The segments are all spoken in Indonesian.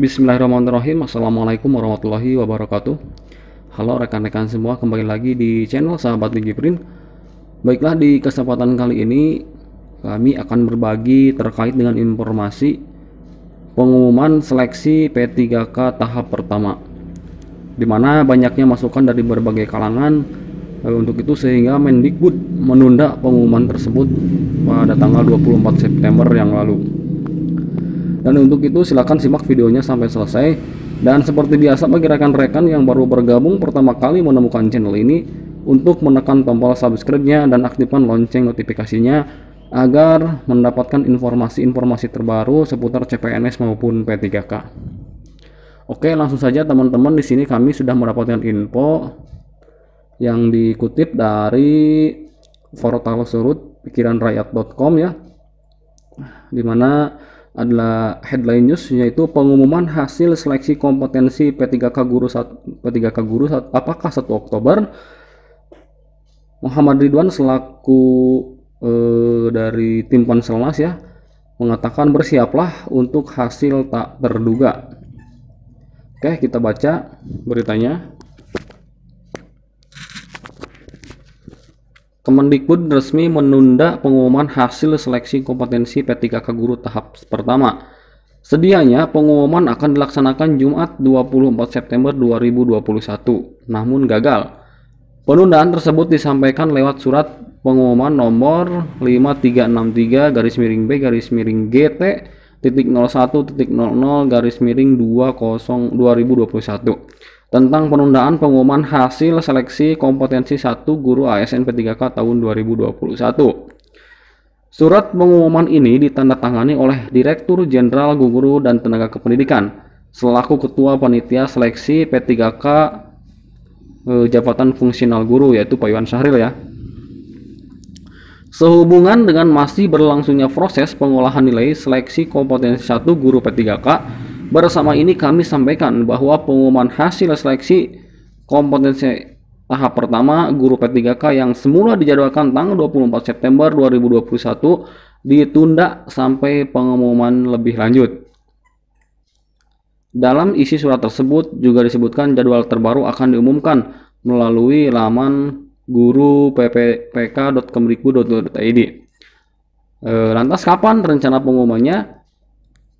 Bismillahirrahmanirrahim Assalamualaikum warahmatullahi wabarakatuh Halo rekan-rekan semua kembali lagi di channel sahabat Digiprint Baiklah di kesempatan kali ini kami akan berbagi terkait dengan informasi pengumuman seleksi P3K tahap pertama dimana banyaknya masukan dari berbagai kalangan eh, untuk itu sehingga Mendikbud menunda pengumuman tersebut pada tanggal 24 September yang lalu dan untuk itu silahkan simak videonya sampai selesai. Dan seperti biasa bagi rekan-rekan yang baru bergabung pertama kali menemukan channel ini untuk menekan tombol subscribe-nya dan aktifkan lonceng notifikasinya agar mendapatkan informasi-informasi terbaru seputar CPNS maupun P3K. Oke, langsung saja teman-teman di sini kami sudah mendapatkan info yang dikutip dari portal surut pikiranrakyat.com ya. Di mana adalah headline news yaitu pengumuman hasil seleksi kompetensi P3K Guru saat P3K Guru saat, apakah 1 Oktober Muhammad Ridwan selaku eh, dari tim Panselnas ya mengatakan bersiaplah untuk hasil tak terduga. Oke, kita baca beritanya. Kemendikbud resmi menunda pengumuman hasil seleksi kompetensi P3K Guru tahap pertama. Sedianya pengumuman akan dilaksanakan Jumat 24 September 2021, namun gagal. Penundaan tersebut disampaikan lewat surat pengumuman nomor 5363 garis miring B garis miring GT titik 01 titik 00 garis miring 20 2021 tentang penundaan pengumuman hasil seleksi kompetensi 1 guru ASN P3K tahun 2021. Surat pengumuman ini ditandatangani oleh Direktur Jenderal Guru dan Tenaga Kependidikan selaku Ketua Panitia Seleksi P3K e, Jabatan Fungsional Guru yaitu Pak Iwan Syahril ya. Sehubungan dengan masih berlangsungnya proses pengolahan nilai seleksi kompetensi 1 guru P3K, Bersama ini kami sampaikan bahwa pengumuman hasil seleksi kompetensi tahap pertama guru P3K yang semula dijadwalkan tanggal 24 September 2021 ditunda sampai pengumuman lebih lanjut. Dalam isi surat tersebut juga disebutkan jadwal terbaru akan diumumkan melalui laman guru pppk.kemdikbud.id. Eh, lantas kapan rencana pengumumannya?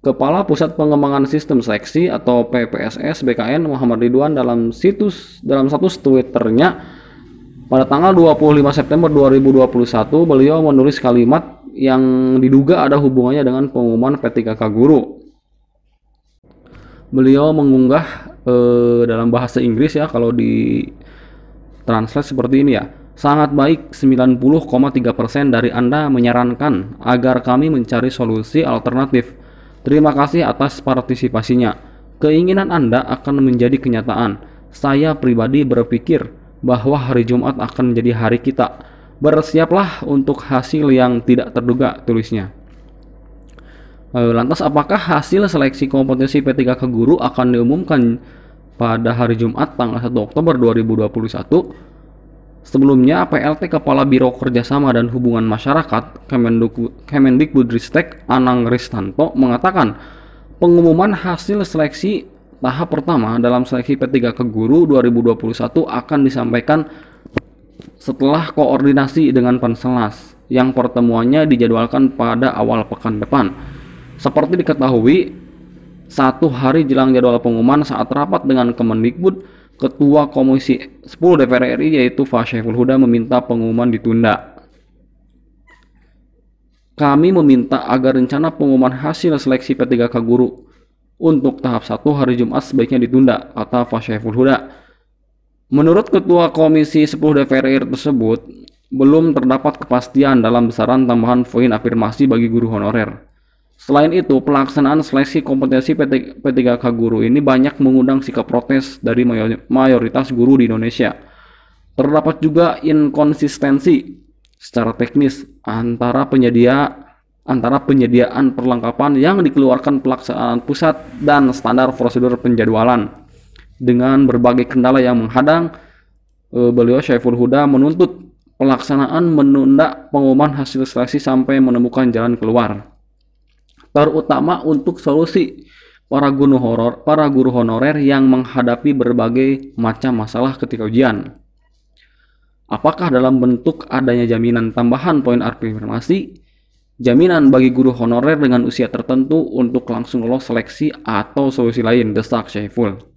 Kepala Pusat Pengembangan Sistem Seleksi atau PPSS BKN Muhammad Ridwan dalam situs dalam satu Twitternya pada tanggal 25 September 2021 beliau menulis kalimat yang diduga ada hubungannya dengan pengumuman P3K guru. Beliau mengunggah e, dalam bahasa Inggris ya kalau di translate seperti ini ya. Sangat baik, 90,3% dari Anda menyarankan agar kami mencari solusi alternatif Terima kasih atas partisipasinya. Keinginan Anda akan menjadi kenyataan. Saya pribadi berpikir bahwa hari Jumat akan menjadi hari kita. Bersiaplah untuk hasil yang tidak terduga, tulisnya. Eh, lantas apakah hasil seleksi kompetensi P3K Guru akan diumumkan pada hari Jumat tanggal 1 Oktober 2021? Sebelumnya, PLT Kepala Biro Kerjasama dan Hubungan Masyarakat Kemendikbudristek Anang Ristanto mengatakan pengumuman hasil seleksi tahap pertama dalam seleksi P3 ke Guru 2021 akan disampaikan setelah koordinasi dengan Panselas yang pertemuannya dijadwalkan pada awal pekan depan. Seperti diketahui, satu hari jelang jadwal pengumuman saat rapat dengan Kemendikbud, Ketua Komisi 10 DPR RI yaitu Fasheful Huda meminta pengumuman ditunda. Kami meminta agar rencana pengumuman hasil seleksi P3K guru untuk tahap 1 hari Jumat sebaiknya ditunda, kata Fasheful Huda. Menurut Ketua Komisi 10 DPR RI tersebut, belum terdapat kepastian dalam besaran tambahan poin afirmasi bagi guru honorer. Selain itu, pelaksanaan seleksi kompetensi P3K guru ini banyak mengundang sikap protes dari mayoritas guru di Indonesia. Terdapat juga inkonsistensi secara teknis antara penyedia antara penyediaan perlengkapan yang dikeluarkan pelaksanaan pusat dan standar prosedur penjadwalan. Dengan berbagai kendala yang menghadang, eh, beliau Syaiful Huda menuntut pelaksanaan menunda pengumuman hasil seleksi sampai menemukan jalan keluar terutama untuk solusi para guru horor, para guru honorer yang menghadapi berbagai macam masalah ketika ujian. Apakah dalam bentuk adanya jaminan tambahan poin afirmasi, jaminan bagi guru honorer dengan usia tertentu untuk langsung lolos seleksi atau solusi lain, desak Syaiful.